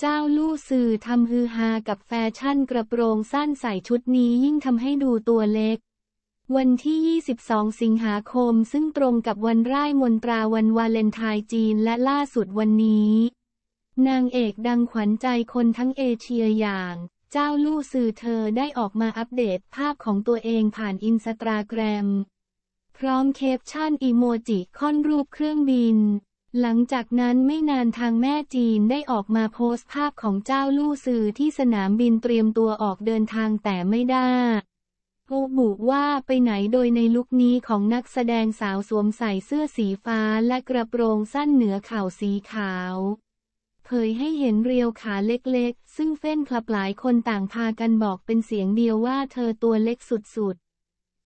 เจ้าลู่สื่อทำฮือฮากับแฟชั่นกระโปรงสั้นใส่ชุดนี้ยิ่งทำให้ดูตัวเล็ก วันที่ 22 สิงหาคมซึ่งตรงกับวันไร่มนตราวันวาเลนไทน์จีนและล่าสุดวันนี้ นางเอกดังขวัญใจคนทั้งเอเชียอย่าง เจ้าลู่สื่อเธอได้ออกมาอัปเดตภาพของตัวเองผ่านอินสตาแกรม พร้อมเคปชั่นอีโมจิค่อนรูปเครื่องบินหลังจากนั้นไม่นานทางแม่จีนได้ออกมาโพสต์ภาพของเจ้าลู่ซือที่สนามบินเตรียมตัวออกเดินทางแต่ไม่ได้ระบุว่าไปไหนโดยในลุคนี้ของนักแสดงสาวสวมใส่เสื้อสีฟ้าและกระโปรงสั้นเหนือเข่าสีขาว เผยให้เห็นเรียวขาเล็กๆ ซึ่งเฟ้นคลับหลายคนต่างพากันบอกเป็นเสียงเดียวว่าเธอตัวเล็กสุดๆ